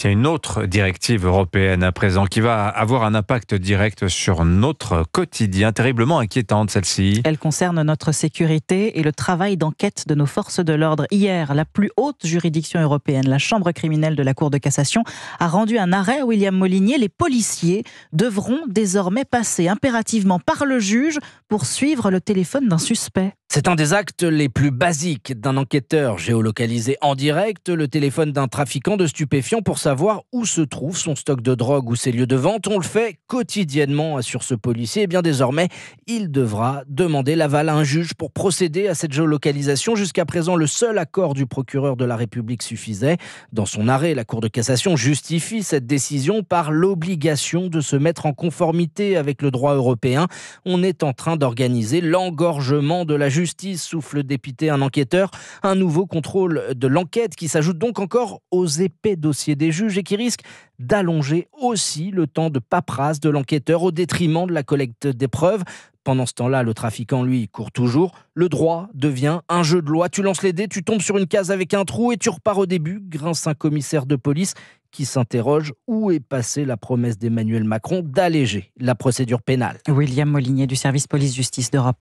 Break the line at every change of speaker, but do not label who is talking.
Il y a une autre directive européenne à présent qui va avoir un impact direct sur notre quotidien, terriblement inquiétante celle-ci.
Elle concerne notre sécurité et le travail d'enquête de nos forces de l'ordre. Hier, la plus haute juridiction européenne, la Chambre criminelle de la Cour de cassation, a rendu un arrêt à William Molinier. Les policiers devront désormais passer impérativement par le juge pour suivre le téléphone d'un suspect.
C'est un des actes les plus basiques d'un enquêteur géolocalisé en direct, le téléphone d'un trafiquant de stupéfiants pour savoir où se trouve son stock de drogue ou ses lieux de vente. On le fait quotidiennement, sur ce policier. Et eh bien désormais, il devra demander l'aval à un juge pour procéder à cette géolocalisation. Jusqu'à présent, le seul accord du procureur de la République suffisait. Dans son arrêt, la Cour de cassation justifie cette décision par l'obligation de se mettre en conformité avec le droit européen. On est en train d'organiser l'engorgement de la justice, souffle dépité un enquêteur. Un nouveau contrôle de l'enquête qui s'ajoute donc encore aux épais dossiers des juge et qui risque d'allonger aussi le temps de paperasse de l'enquêteur au détriment de la collecte des preuves. Pendant ce temps-là, le trafiquant, lui, court toujours. Le droit devient un jeu de loi. Tu lances les dés, tu tombes sur une case avec un trou et tu repars au début, grince un commissaire de police qui s'interroge où est passée la promesse d'Emmanuel Macron d'alléger la procédure pénale.
William Molinier du service police-justice d'Europe.